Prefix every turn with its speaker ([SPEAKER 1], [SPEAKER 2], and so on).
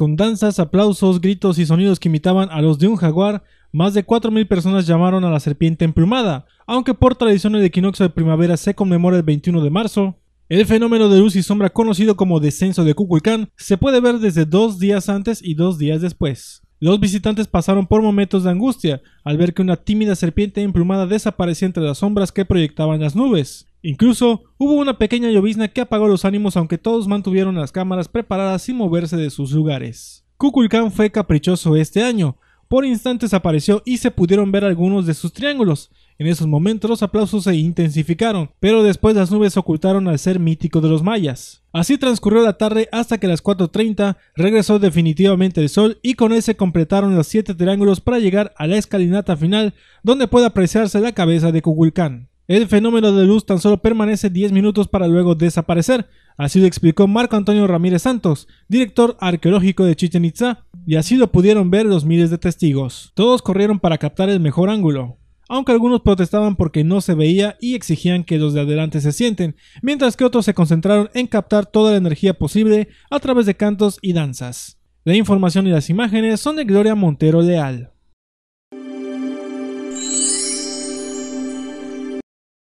[SPEAKER 1] Con danzas, aplausos, gritos y sonidos que imitaban a los de un jaguar, más de 4.000 personas llamaron a la serpiente emplumada. Aunque por tradición el equinoccio de primavera se conmemora el 21 de marzo, el fenómeno de luz y sombra conocido como descenso de Kukulkan se puede ver desde dos días antes y dos días después. Los visitantes pasaron por momentos de angustia al ver que una tímida serpiente emplumada desaparecía entre las sombras que proyectaban las nubes. Incluso hubo una pequeña llovizna que apagó los ánimos aunque todos mantuvieron las cámaras preparadas sin moverse de sus lugares. Kukulkan fue caprichoso este año, por instantes apareció y se pudieron ver algunos de sus triángulos. En esos momentos los aplausos se intensificaron, pero después las nubes ocultaron al ser mítico de los mayas. Así transcurrió la tarde hasta que a las 4.30 regresó definitivamente el sol y con él se completaron los siete triángulos para llegar a la escalinata final donde puede apreciarse la cabeza de Kukulcán. El fenómeno de luz tan solo permanece 10 minutos para luego desaparecer, así lo explicó Marco Antonio Ramírez Santos, director arqueológico de Chichen Itza, y así lo pudieron ver los miles de testigos. Todos corrieron para captar el mejor ángulo, aunque algunos protestaban porque no se veía y exigían que los de adelante se sienten, mientras que otros se concentraron en captar toda la energía posible a través de cantos y danzas. La información y las imágenes son de Gloria Montero Leal.